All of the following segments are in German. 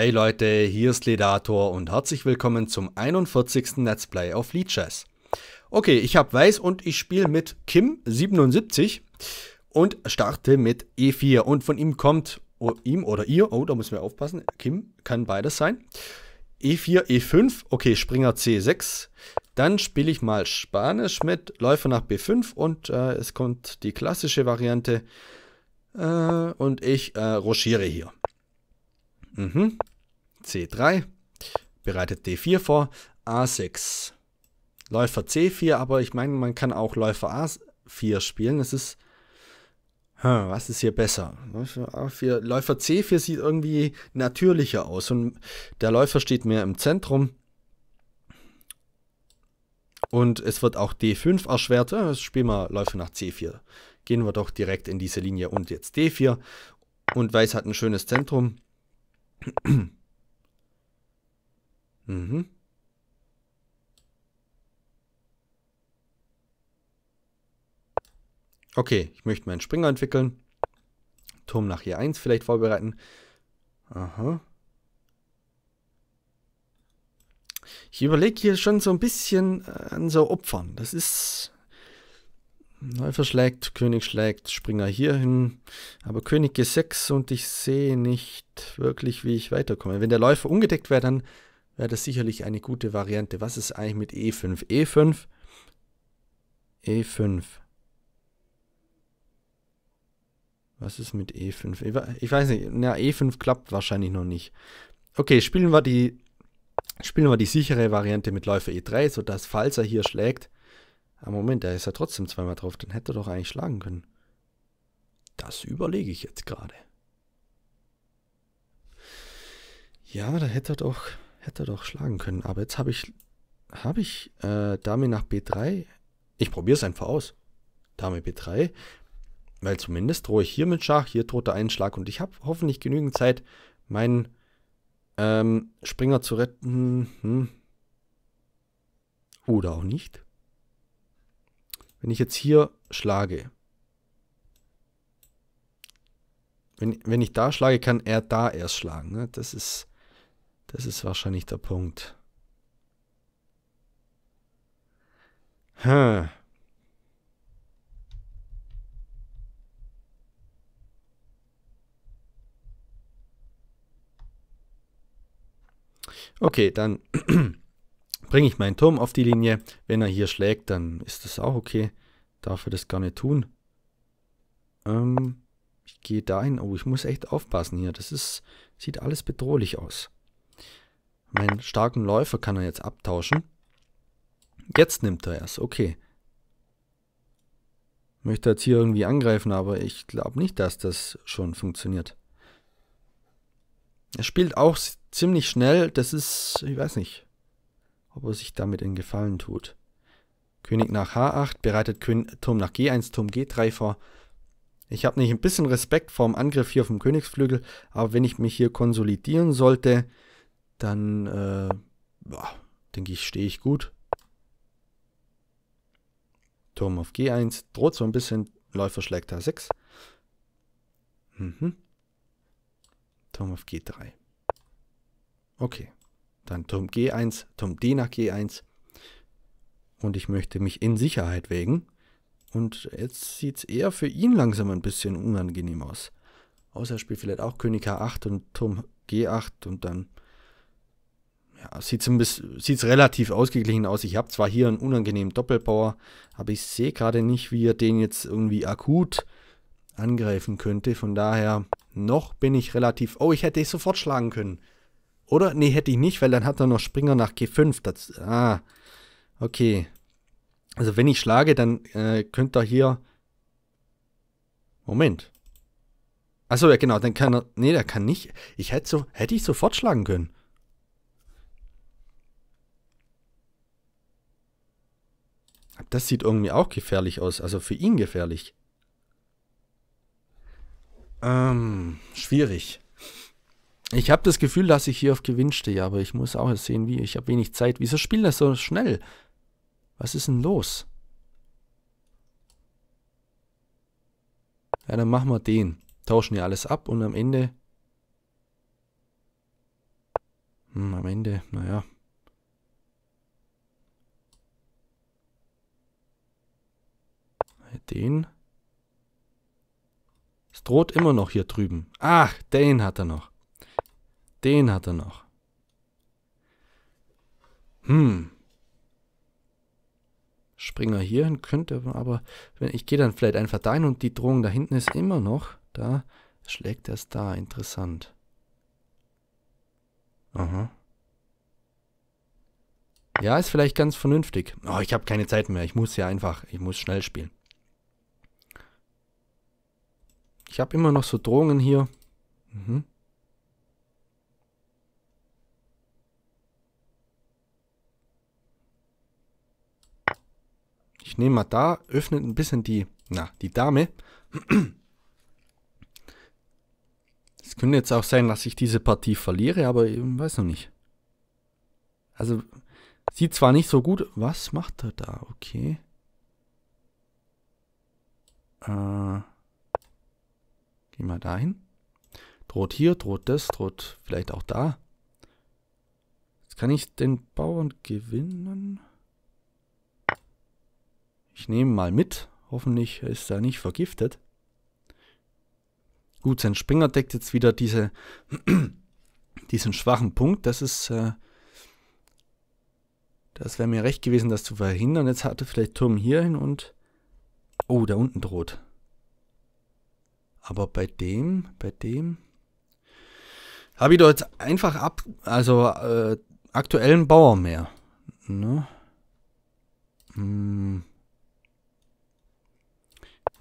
Hey Leute, hier ist Ledator und herzlich willkommen zum 41. Let's Play auf Lead Chess. Okay, ich habe Weiß und ich spiele mit Kim77 und starte mit E4 und von ihm kommt, oh, ihm oder ihr, oh da müssen wir aufpassen, Kim kann beides sein. E4, E5, okay, Springer C6. Dann spiele ich mal Spanisch mit Läufer nach B5 und äh, es kommt die klassische Variante äh, und ich äh, rochiere hier. Mhm. C3 bereitet D4 vor, A6. Läufer C4, aber ich meine, man kann auch Läufer A4 spielen. Es ist. Hm, was ist hier besser? Läufer, A4, Läufer C4 sieht irgendwie natürlicher aus und der Läufer steht mehr im Zentrum. Und es wird auch D5 erschwert. jetzt spielen wir Läufer nach C4. Gehen wir doch direkt in diese Linie und jetzt D4. Und Weiß hat ein schönes Zentrum mhm. Okay, ich möchte meinen Springer entwickeln. Turm nach hier 1 vielleicht vorbereiten. Aha. Ich überlege hier schon so ein bisschen äh, an so Opfern. Das ist Läufer schlägt, König schlägt, Springer hierhin, aber König G6 und ich sehe nicht wirklich, wie ich weiterkomme. Wenn der Läufer ungedeckt wäre, dann wäre das sicherlich eine gute Variante. Was ist eigentlich mit E5? E5? E5. Was ist mit E5? Ich weiß nicht. Na, E5 klappt wahrscheinlich noch nicht. Okay, spielen wir die, spielen wir die sichere Variante mit Läufer E3, sodass, falls er hier schlägt, aber ah, Moment, da ist er trotzdem zweimal drauf. Dann hätte er doch eigentlich schlagen können. Das überlege ich jetzt gerade. Ja, da hätte er doch, hätte er doch schlagen können. Aber jetzt habe ich, habe ich äh, Dame nach B3. Ich probiere es einfach aus. Dame B3. Weil zumindest drohe ich hier mit Schach, hier droht der Einschlag. Und ich habe hoffentlich genügend Zeit, meinen ähm, Springer zu retten. Hm. hm. Oder auch nicht. Wenn ich jetzt hier schlage, wenn, wenn ich da schlage, kann er da erst schlagen. Ne? Das, ist, das ist wahrscheinlich der Punkt. Hm. Okay, dann Bringe ich meinen Turm auf die Linie. Wenn er hier schlägt, dann ist das auch okay. Darf er das gar nicht tun. Ähm, ich gehe dahin. Oh, ich muss echt aufpassen hier. Das ist, sieht alles bedrohlich aus. Meinen starken Läufer kann er jetzt abtauschen. Jetzt nimmt er es. Okay. Möchte jetzt hier irgendwie angreifen, aber ich glaube nicht, dass das schon funktioniert. Er spielt auch ziemlich schnell. Das ist, ich weiß nicht ob er sich damit in Gefallen tut. König nach H8 bereitet König, Turm nach G1, Turm G3 vor. Ich habe nicht ein bisschen Respekt vor dem Angriff hier auf dem Königsflügel, aber wenn ich mich hier konsolidieren sollte, dann äh, denke ich, stehe ich gut. Turm auf G1, droht so ein bisschen, Läufer schlägt H6. Mhm. Turm auf G3. Okay dann Turm G1, Turm D nach G1 und ich möchte mich in Sicherheit wägen. Und jetzt sieht es eher für ihn langsam ein bisschen unangenehm aus. Außer er spielt vielleicht auch König H8 und Turm G8 und dann ja, sieht es relativ ausgeglichen aus. Ich habe zwar hier einen unangenehmen Doppelbauer, aber ich sehe gerade nicht, wie er den jetzt irgendwie akut angreifen könnte. Von daher, noch bin ich relativ... Oh, ich hätte es sofort schlagen können. Oder? Nee, hätte ich nicht, weil dann hat er noch Springer nach G5. Das, ah, okay. Also wenn ich schlage, dann äh, könnte er hier... Moment. Achso, ja genau, dann kann er... Nee, der kann nicht... Ich hätte so... Hätte ich sofort schlagen können. Das sieht irgendwie auch gefährlich aus. Also für ihn gefährlich. Ähm, schwierig. Ich habe das Gefühl, dass ich hier auf Gewinn stehe, aber ich muss auch sehen, wie. Ich habe wenig Zeit. Wieso spielt das so schnell? Was ist denn los? Ja, dann machen wir den. Tauschen ja alles ab und am Ende... Hm, am Ende, naja. Den. Es droht immer noch hier drüben. Ach, den hat er noch. Den hat er noch. Hm. Springer hierhin könnte, aber wenn, ich gehe dann vielleicht einfach dahin und die Drohung da hinten ist immer noch. Da schlägt er es da. Interessant. Aha. Ja, ist vielleicht ganz vernünftig. Oh, ich habe keine Zeit mehr. Ich muss ja einfach, ich muss schnell spielen. Ich habe immer noch so Drohungen hier. Mhm. ich nehme mal da, öffnet ein bisschen die, na, die Dame. Es könnte jetzt auch sein, dass ich diese Partie verliere, aber ich weiß noch nicht. Also, sieht zwar nicht so gut. Was macht er da? Okay. Äh, geh mal dahin. Droht hier, droht das, droht vielleicht auch da. Jetzt kann ich den Bauern gewinnen. Ich nehme mal mit. Hoffentlich ist er nicht vergiftet. Gut, sein Springer deckt jetzt wieder diese, diesen schwachen Punkt. Das ist... Äh, das wäre mir recht gewesen, das zu verhindern. Jetzt hatte vielleicht Turm hierhin und... Oh, da unten droht. Aber bei dem, bei dem... Habe ich doch jetzt einfach ab... Also, äh, aktuellen Bauer mehr. Ne? Hm,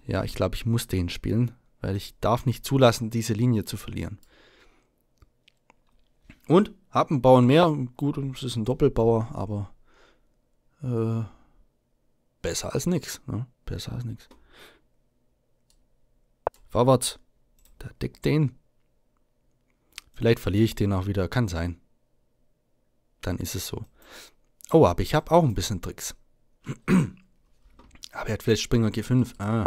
ja, ich glaube, ich muss den spielen, weil ich darf nicht zulassen, diese Linie zu verlieren. Und hab einen Bauern mehr. Gut, es ist ein Doppelbauer, aber äh, besser als nichts, Ne? Besser als nichts. Vorwärts. Da deckt den. Vielleicht verliere ich den auch wieder. Kann sein. Dann ist es so. Oh, aber ich habe auch ein bisschen Tricks. aber er hat vielleicht Springer G5. Ah.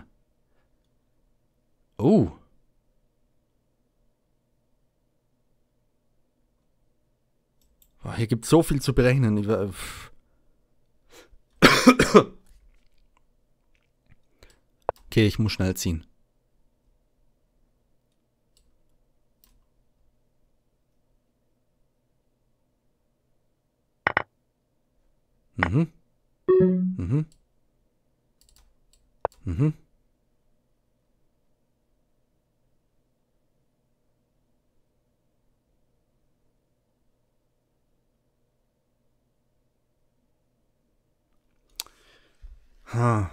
Oh. hier gibt es so viel zu berechnen. Ich war, okay, ich muss schnell ziehen. Mhm. Mhm. Mhm. mhm. Ha. Hm.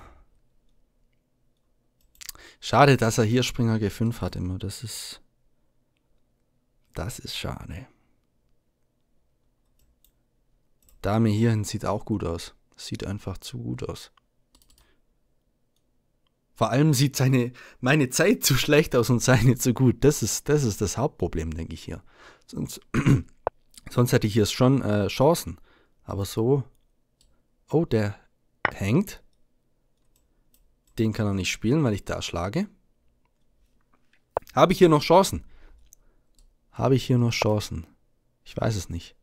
Schade, dass er hier Springer G5 hat immer. Das ist. Das ist schade. Dame hierhin sieht auch gut aus. Sieht einfach zu gut aus. Vor allem sieht seine, meine Zeit zu schlecht aus und seine zu gut. Das ist das, ist das Hauptproblem, denke ich hier. Sonst, sonst hätte ich hier schon äh, Chancen. Aber so. Oh, der hängt. Den kann er nicht spielen, weil ich da schlage. Habe ich hier noch Chancen? Habe ich hier noch Chancen? Ich weiß es nicht.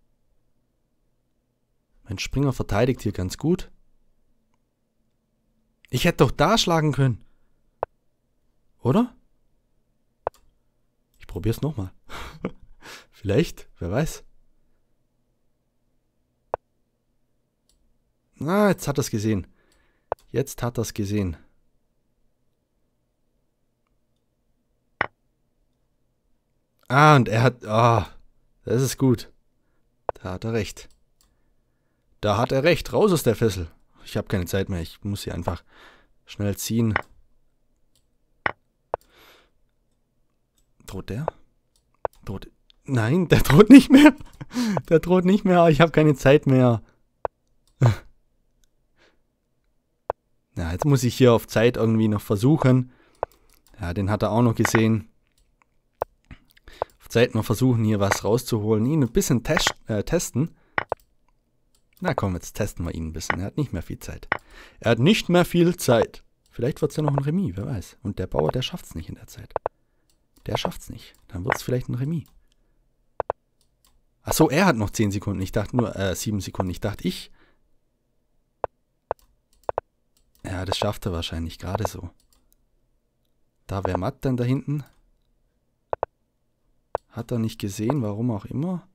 Mein Springer verteidigt hier ganz gut. Ich hätte doch da schlagen können. Oder? Ich probiere es nochmal. Vielleicht, wer weiß. Na, ah, jetzt hat er es gesehen. Jetzt hat er es gesehen. Ah, und er hat... Ah, das ist gut. Da hat er recht. Da hat er recht. Raus aus der Fessel. Ich habe keine Zeit mehr. Ich muss sie einfach schnell ziehen. Droht der? Droht... Nein, der droht nicht mehr. Der droht nicht mehr. Ich habe keine Zeit mehr. Na, ja, jetzt muss ich hier auf Zeit irgendwie noch versuchen. Ja, den hat er auch noch gesehen. Zeit noch versuchen, hier was rauszuholen. Ihn ein bisschen tes äh, testen. Na komm, jetzt testen wir ihn ein bisschen. Er hat nicht mehr viel Zeit. Er hat nicht mehr viel Zeit. Vielleicht wird es ja noch ein Remis, wer weiß. Und der Bauer, der schafft es nicht in der Zeit. Der schafft es nicht. Dann wird es vielleicht ein Remis. Achso, er hat noch 10 Sekunden. Ich dachte nur, äh, 7 Sekunden. Ich dachte, ich. Ja, das schafft er wahrscheinlich gerade so. Da wäre Matt dann da hinten. Hat er nicht gesehen, warum auch immer,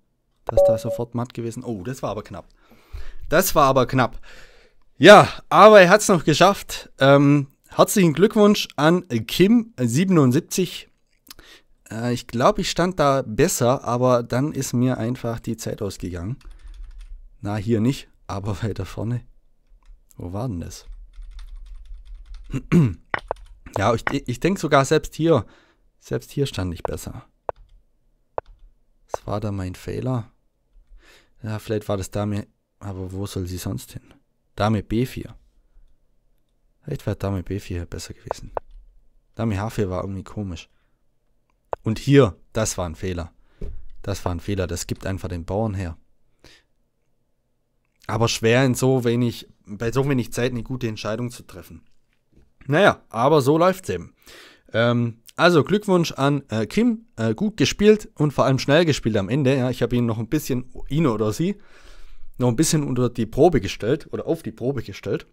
dass da sofort matt gewesen. Oh, das war aber knapp. Das war aber knapp. Ja, aber er hat es noch geschafft. Ähm, herzlichen Glückwunsch an Kim77. Äh, ich glaube, ich stand da besser, aber dann ist mir einfach die Zeit ausgegangen. Na, hier nicht, aber weiter vorne. Wo war denn das? ja, ich, ich denke sogar selbst hier, selbst hier stand ich besser. Was war da mein Fehler? Ja, vielleicht war das Dame, aber wo soll sie sonst hin? Dame B4. Vielleicht wäre Dame B4 besser gewesen. Dame H4 war irgendwie komisch. Und hier, das war ein Fehler. Das war ein Fehler, das gibt einfach den Bauern her. Aber schwer in so wenig, bei so wenig Zeit eine gute Entscheidung zu treffen. Naja, aber so läuft's eben. Ähm, also Glückwunsch an äh, Kim, äh, gut gespielt und vor allem schnell gespielt am Ende. Ja, ich habe ihn noch ein bisschen, ihn oder sie, noch ein bisschen unter die Probe gestellt oder auf die Probe gestellt.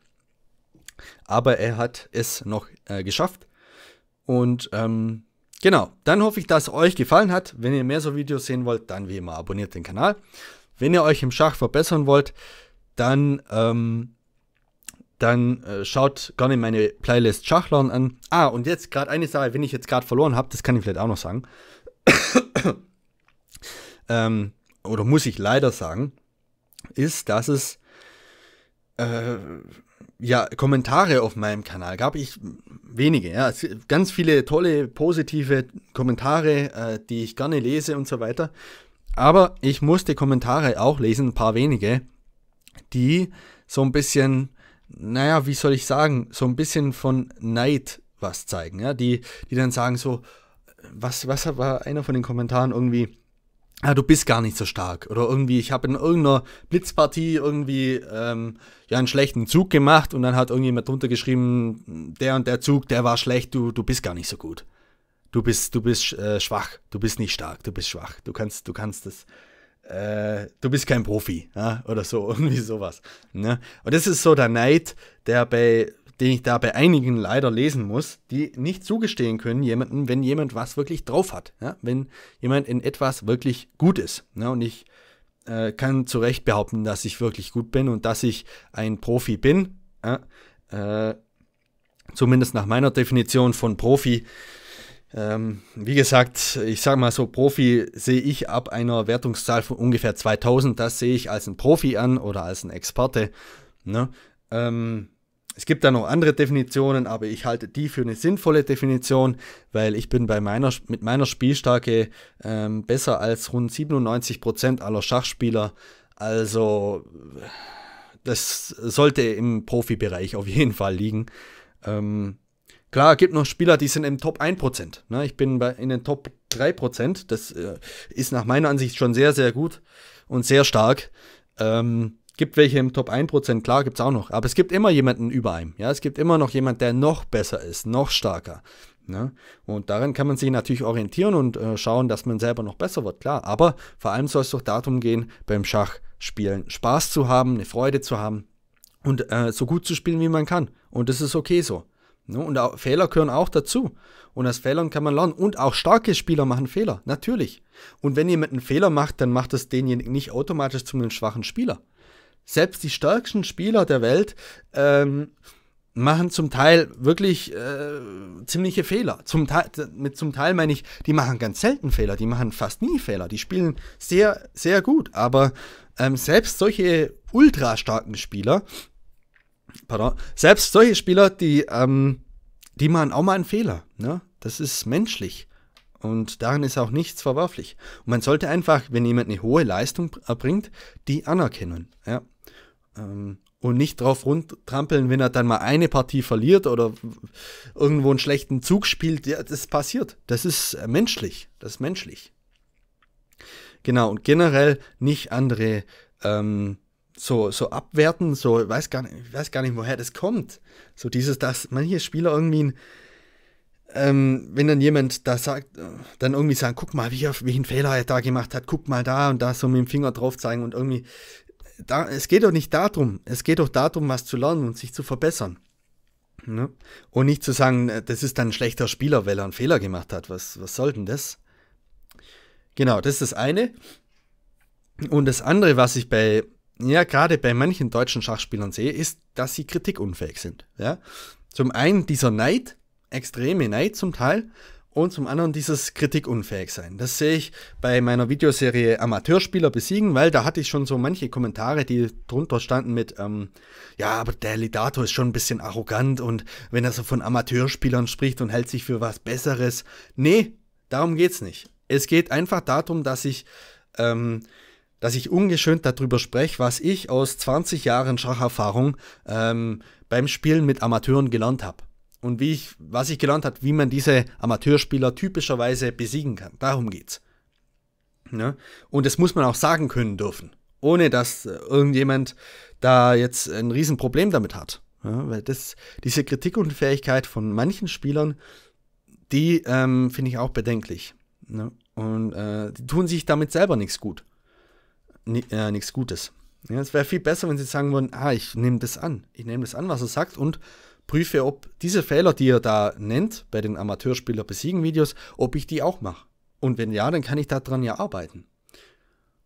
Aber er hat es noch äh, geschafft. Und ähm, genau, dann hoffe ich, dass es euch gefallen hat. Wenn ihr mehr so Videos sehen wollt, dann wie immer abonniert den Kanal. Wenn ihr euch im Schach verbessern wollt, dann ähm, dann äh, schaut gerne meine Playlist Schachlern an. Ah, und jetzt gerade eine Sache, wenn ich jetzt gerade verloren habe, das kann ich vielleicht auch noch sagen. ähm, oder muss ich leider sagen, ist, dass es äh, ja Kommentare auf meinem Kanal gab. Ich wenige, ja, ganz viele tolle, positive Kommentare, äh, die ich gerne lese und so weiter. Aber ich musste Kommentare auch lesen, ein paar wenige, die so ein bisschen naja, wie soll ich sagen, so ein bisschen von Neid was zeigen, ja, die, die dann sagen so, was, was war einer von den Kommentaren irgendwie, ah, du bist gar nicht so stark oder irgendwie, ich habe in irgendeiner Blitzpartie irgendwie ähm, ja einen schlechten Zug gemacht und dann hat irgendjemand drunter geschrieben, der und der Zug, der war schlecht, du, du bist gar nicht so gut. Du bist, du bist äh, schwach, du bist nicht stark, du bist schwach, du kannst, du kannst das, äh, du bist kein Profi ja, oder so, irgendwie sowas. Ne? Und das ist so der Neid, der bei, den ich da bei einigen leider lesen muss, die nicht zugestehen können, jemanden, wenn jemand was wirklich drauf hat, ja? wenn jemand in etwas wirklich gut ist. Ne? Und ich äh, kann zu Recht behaupten, dass ich wirklich gut bin und dass ich ein Profi bin. Ja? Äh, zumindest nach meiner Definition von Profi ähm, wie gesagt, ich sage mal so, Profi sehe ich ab einer Wertungszahl von ungefähr 2000, das sehe ich als ein Profi an oder als ein Experte. Ne? Ähm, es gibt da noch andere Definitionen, aber ich halte die für eine sinnvolle Definition, weil ich bin bei meiner, mit meiner Spielstärke ähm, besser als rund 97% aller Schachspieler. Also das sollte im Profibereich auf jeden Fall liegen. Ähm, Klar, es gibt noch Spieler, die sind im Top 1%. Ne? Ich bin bei, in den Top 3%. Das äh, ist nach meiner Ansicht schon sehr, sehr gut und sehr stark. Ähm, gibt welche im Top 1%, klar, gibt es auch noch. Aber es gibt immer jemanden über einem. Ja? Es gibt immer noch jemanden, der noch besser ist, noch stärker. Ne? Und daran kann man sich natürlich orientieren und äh, schauen, dass man selber noch besser wird, klar. Aber vor allem soll es doch darum gehen, beim Schachspielen Spaß zu haben, eine Freude zu haben und äh, so gut zu spielen, wie man kann. Und das ist okay so. Ne? Und Fehler gehören auch dazu. Und aus Fehlern kann man lernen. Und auch starke Spieler machen Fehler, natürlich. Und wenn jemand einen Fehler macht, dann macht das denjenigen nicht automatisch zu einem schwachen Spieler. Selbst die stärksten Spieler der Welt ähm, machen zum Teil wirklich äh, ziemliche Fehler. Zum Teil, mit zum Teil meine ich, die machen ganz selten Fehler, die machen fast nie Fehler. Die spielen sehr, sehr gut. Aber ähm, selbst solche ultra starken Spieler pardon, selbst solche Spieler, die, ähm, die machen auch mal einen Fehler. Ne? Das ist menschlich. Und daran ist auch nichts verwerflich. Und man sollte einfach, wenn jemand eine hohe Leistung erbringt, äh, die anerkennen. Ja? Ähm, und nicht drauf rundtrampeln, wenn er dann mal eine Partie verliert oder irgendwo einen schlechten Zug spielt. Ja, das passiert. Das ist menschlich. Das ist menschlich. Genau, und generell nicht andere ähm, so, so abwerten, so, weiß, gar nicht, weiß gar nicht, woher das kommt. So dieses, dass manche Spieler irgendwie, ein, ähm, wenn dann jemand da sagt, äh, dann irgendwie sagen, guck mal, wie, wie ein Fehler er da gemacht hat, guck mal da und da so mit dem Finger drauf zeigen und irgendwie, da, es geht doch nicht darum, es geht doch darum, was zu lernen und sich zu verbessern. Ne? Und nicht zu sagen, äh, das ist dann ein schlechter Spieler, weil er einen Fehler gemacht hat. Was, was soll denn das? Genau, das ist das eine. Und das andere, was ich bei ja gerade bei manchen deutschen Schachspielern sehe, ist, dass sie kritikunfähig sind. Ja? Zum einen dieser Neid, extreme Neid zum Teil, und zum anderen dieses kritikunfähig sein. Das sehe ich bei meiner Videoserie Amateurspieler besiegen, weil da hatte ich schon so manche Kommentare, die drunter standen mit, ähm, ja, aber der Lidato ist schon ein bisschen arrogant und wenn er so von Amateurspielern spricht und hält sich für was Besseres. Nee, darum geht es nicht. Es geht einfach darum, dass ich ähm, dass ich ungeschönt darüber spreche, was ich aus 20 Jahren Schacherfahrung ähm, beim Spielen mit Amateuren gelernt habe. Und wie ich, was ich gelernt habe, wie man diese Amateurspieler typischerweise besiegen kann. Darum geht's. Ne? Und das muss man auch sagen können dürfen. Ohne dass äh, irgendjemand da jetzt ein Riesenproblem damit hat. Ja, weil das, diese Kritikunfähigkeit von manchen Spielern, die ähm, finde ich auch bedenklich. Ne? Und äh, die tun sich damit selber nichts gut äh, nichts Gutes. Ja, es wäre viel besser, wenn sie sagen würden, ah, ich nehme das an. Ich nehme das an, was er sagt und prüfe, ob diese Fehler, die er da nennt, bei den Amateurspieler besiegen Videos, ob ich die auch mache. Und wenn ja, dann kann ich daran ja arbeiten.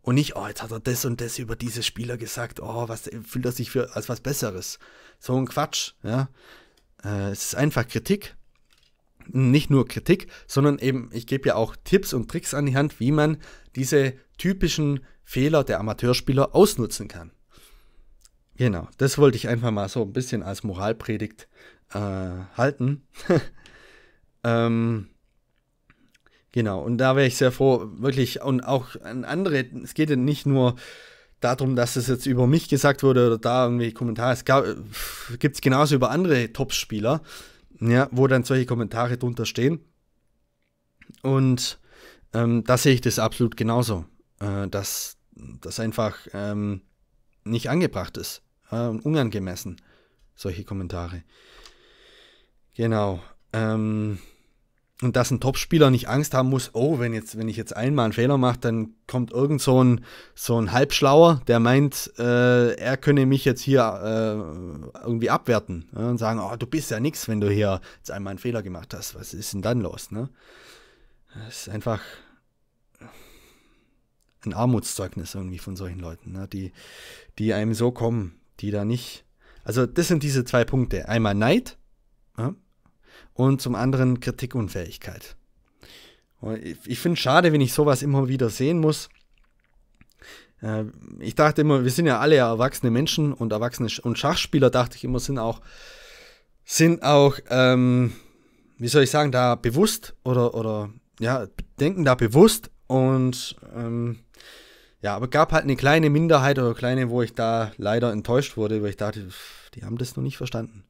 Und nicht, oh, jetzt hat er das und das über diese Spieler gesagt, oh, was fühlt er sich für als was Besseres. So ein Quatsch, ja. Äh, es ist einfach Kritik. Nicht nur Kritik, sondern eben, ich gebe ja auch Tipps und Tricks an die Hand, wie man diese typischen Fehler der Amateurspieler ausnutzen kann. Genau, das wollte ich einfach mal so ein bisschen als Moralpredigt äh, halten. ähm, genau, und da wäre ich sehr froh, wirklich, und auch an andere, es geht ja nicht nur darum, dass es jetzt über mich gesagt wurde oder da irgendwie Kommentare, es gibt es genauso über andere Topspieler, ja, wo dann solche Kommentare drunter stehen. Und ähm, da sehe ich das absolut genauso, äh, dass das einfach ähm, nicht angebracht ist äh, unangemessen, solche Kommentare. Genau. Ähm, und dass ein Topspieler nicht Angst haben muss, oh, wenn, jetzt, wenn ich jetzt einmal einen Fehler mache, dann kommt irgend so ein, so ein Halbschlauer, der meint, äh, er könne mich jetzt hier äh, irgendwie abwerten ja, und sagen, oh, du bist ja nichts, wenn du hier jetzt einmal einen Fehler gemacht hast. Was ist denn dann los? Ne? Das ist einfach ein Armutszeugnis irgendwie von solchen Leuten, ne? die, die einem so kommen, die da nicht. Also das sind diese zwei Punkte. Einmal Neid ja? und zum anderen Kritikunfähigkeit. ich, ich finde es schade, wenn ich sowas immer wieder sehen muss. Äh, ich dachte immer, wir sind ja alle erwachsene Menschen und erwachsene Sch und Schachspieler, dachte ich immer, sind auch, sind auch, ähm, wie soll ich sagen, da bewusst oder, oder ja, denken da bewusst und ähm, ja, aber gab halt eine kleine Minderheit oder kleine, wo ich da leider enttäuscht wurde, weil ich dachte, pff, die haben das noch nicht verstanden.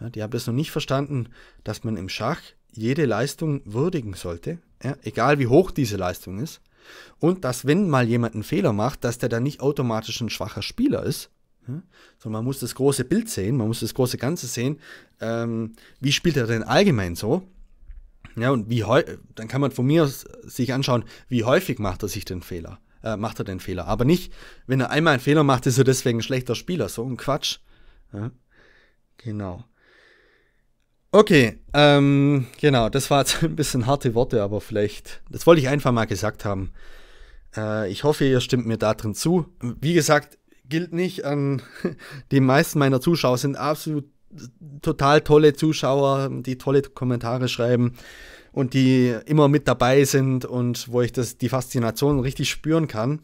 Ja, die haben das noch nicht verstanden, dass man im Schach jede Leistung würdigen sollte, ja, egal wie hoch diese Leistung ist. Und dass, wenn mal jemand einen Fehler macht, dass der dann nicht automatisch ein schwacher Spieler ist, ja, sondern man muss das große Bild sehen, man muss das große Ganze sehen. Ähm, wie spielt er denn allgemein so? Ja, und wie dann kann man von mir aus sich anschauen, wie häufig macht er sich den Fehler äh, macht er den Fehler. Aber nicht, wenn er einmal einen Fehler macht, ist er deswegen ein schlechter Spieler. So ein Quatsch. Ja. Genau. Okay, ähm, genau, das war jetzt ein bisschen harte Worte, aber vielleicht, das wollte ich einfach mal gesagt haben. Äh, ich hoffe, ihr stimmt mir da drin zu. Wie gesagt, gilt nicht ähm, an die meisten meiner Zuschauer, sind absolut total tolle Zuschauer, die tolle Kommentare schreiben und die immer mit dabei sind und wo ich das, die Faszination richtig spüren kann.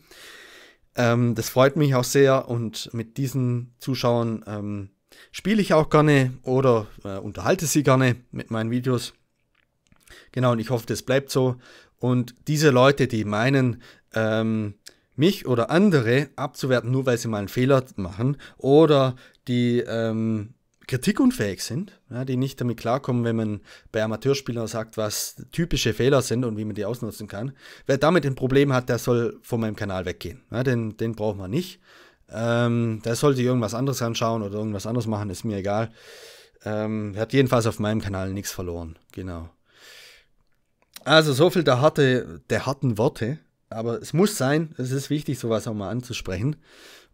Ähm, das freut mich auch sehr und mit diesen Zuschauern ähm, spiele ich auch gerne oder äh, unterhalte sie gerne mit meinen Videos. Genau, und ich hoffe, das bleibt so. Und diese Leute, die meinen, ähm, mich oder andere abzuwerten, nur weil sie mal einen Fehler machen oder die ähm, kritikunfähig sind, ja, die nicht damit klarkommen, wenn man bei Amateurspielern sagt, was typische Fehler sind und wie man die ausnutzen kann. Wer damit ein Problem hat, der soll von meinem Kanal weggehen. Ja, den, den braucht man nicht. Ähm, der sollte irgendwas anderes anschauen oder irgendwas anderes machen, ist mir egal. Ähm, hat jedenfalls auf meinem Kanal nichts verloren. Genau. Also so viel der, harte, der harten Worte. Aber es muss sein, es ist wichtig, sowas auch mal anzusprechen.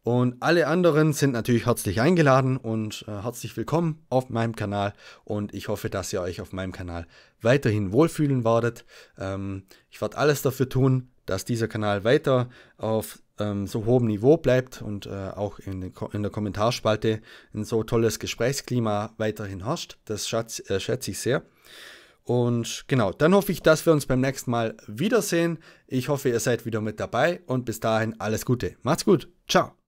Und alle anderen sind natürlich herzlich eingeladen und äh, herzlich willkommen auf meinem Kanal. Und ich hoffe, dass ihr euch auf meinem Kanal weiterhin wohlfühlen werdet. Ähm, ich werde alles dafür tun, dass dieser Kanal weiter auf ähm, so hohem Niveau bleibt und äh, auch in, in, der Kommentarspalte ein so tolles Gesprächsklima weiterhin herrscht. Das schätz, äh, schätze ich sehr. Und genau, dann hoffe ich, dass wir uns beim nächsten Mal wiedersehen. Ich hoffe, ihr seid wieder mit dabei und bis dahin alles Gute. Macht's gut. Ciao.